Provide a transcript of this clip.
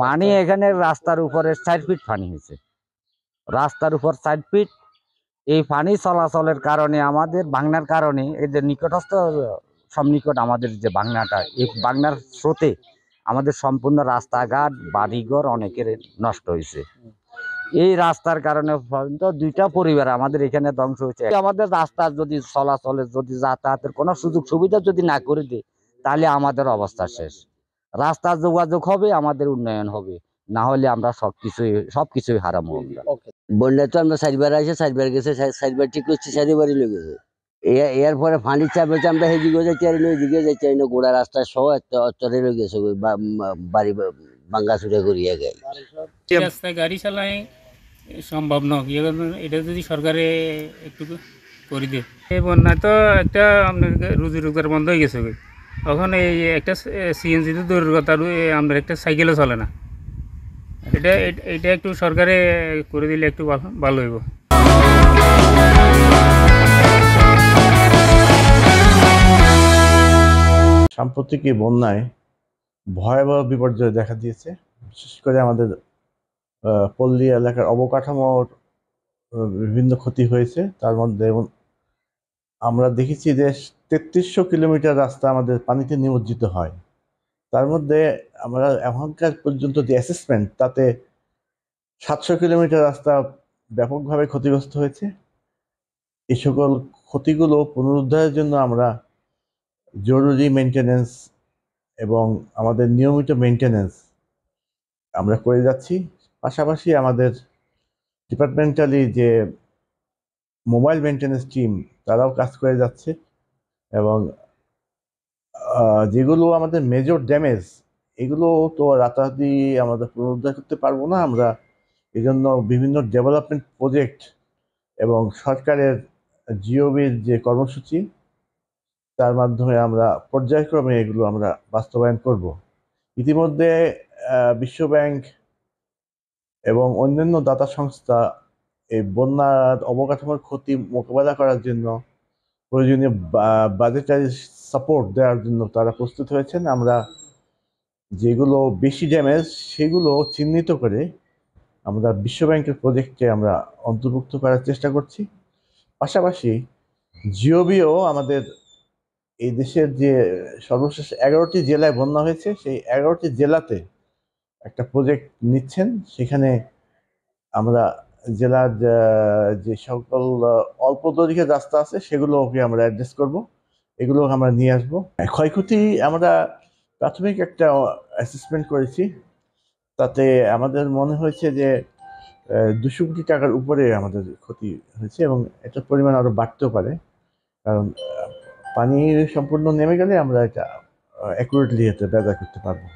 পানি আচ্ছা। এখানে রাস্তার উপরে চার ফিট পানি হয়েছে রাস্তার উপর চার ফিট এই পানি চলাচলের কারণে আমাদের বাংনার কারণে এই যে নিকটস্থ সন্নিকট আমাদের যে বাংনাটা এই বাংনার স্রোতে আমাদের সম্পূর্ণ রাস্তাঘাট বাড়িঘর অনেকের নষ্ট হয়েছে এই রাস্তার কারণে দুইটা পরিবার আমাদের এখানে ধ্বংস হয়েছে আমাদের রাস্তার যদি চলাচলের যদি যাতায়াতের কোনো সুযোগ সুবিধা যদি না করে দিই তাহলে আমাদের অবস্থা শেষ রাস্তা যোগাযোগ হবে আমাদের উন্নয়ন হবে না হলে আমরা সবকিছুই সবকিছুই হারাম আমরা বললে তো আমরা সাইডবার আসে সাইডবার গেছে সাইডবার ঠিক করছি সাইডবারই লেগে গেছে এর পরে ফাঁড়ির চাপেছে আমরা হেদিকে যাইতে আর এদিকে যাইতে আর গোড়া রাস্তায় সহ অত্তরে লোক গেছে বাড়ি বাঙ্গা চুরে ঘুরিয়ে গেল রাস্তায় গাড়ি চালায় সম্ভব নয় এটা যদি সরকারে একটু করে দেয় এই বন্যা তো একটা আপনার রুজি রোজগার বন্ধ হয়ে গেছে এখন এই একটা সিএনজি তো দূরের কথা আমাদের একটা সাইকেলও চলে না এটা এটা একটু সরকারে করে দিলে একটু ভালো হইব সাম্প্রতিক এই বন্যায় ভয়াবহ বিপর্যয় দেখা দিয়েছে বিশেষ করে আমাদের পল্লী এলাকার অবকাঠামোর বিভিন্ন ক্ষতি হয়েছে তার মধ্যে আমরা দেখেছি যে তেত্রিশশো কিলোমিটার রাস্তা আমাদের পানিতে নিমজ্জিত হয় তার মধ্যে আমরা এখনকার পর্যন্ত যে অ্যাসেসমেন্ট তাতে সাতশো কিলোমিটার রাস্তা ব্যাপকভাবে ক্ষতিগ্রস্ত হয়েছে এই সকল ক্ষতিগুলো পুনরুদ্ধারের জন্য আমরা জরুরি মেনটেন্যান্স এবং আমাদের নিয়মিত মেনটেন্যান্স আমরা করে যাচ্ছি পাশাপাশি আমাদের ডিপার্টমেন্টালি যে মোবাইল মেনটেন্স টিম তারাও কাজ করে যাচ্ছে এবং যেগুলো আমাদের মেজর ড্যামেজ এগুলো তো রাতারাতি আমাদের পুনরুদ্ধার করতে পারবো না আমরা এজন্য বিভিন্ন ডেভেলপমেন্ট প্রজেক্ট এবং সরকারের জিওবির যে কর্মসূচি তার মাধ্যমে আমরা পর্যায়ক্রমে এগুলো আমরা বাস্তবায়ন করব ইতিমধ্যে বিশ্বব্যাংক এবং অন্যান্য দাতা সংস্থা এই বন্যার অবকাঠামোর ক্ষতি মোকাবেলা করার জন্য প্রয়োজনীয় বাজেটারি সাপোর্ট দেওয়ার জন্য তারা প্রস্তুত হয়েছেন আমরা যেগুলো বেশি ড্যামেজ সেগুলো চিহ্নিত করে আমরা বিশ্বব্যাংকের প্রজেক্টে আমরা অন্তর্ভুক্ত করার চেষ্টা করছি পাশাপাশি জিওবিও আমাদের এই দেশের যে সর্বশেষ এগারোটি জেলায় বন্যা হয়েছে সেই এগারোটি জেলাতে একটা প্রজেক্ট নিচ্ছেন সেখানে আমরা জেলার যে সকল অল্প দৈর্ঘ্যের রাস্তা আছে সেগুলোকে আমরা অ্যাড্রেস করব এগুলো আমরা নিয়ে আসব ক্ষয়ক্ষতি আমরা প্রাথমিক একটা অ্যাসেসমেন্ট করেছি তাতে আমাদের মনে হয়েছে যে দুশো কোটি টাকার উপরে আমাদের ক্ষতি হয়েছে এবং এটার পরিমাণ আরও বাড়তেও পারে কারণ পানি সম্পূর্ণ নেমে গেলে আমরা এটা অ্যাকুরেটলি এটা ব্যবহার করতে পারবো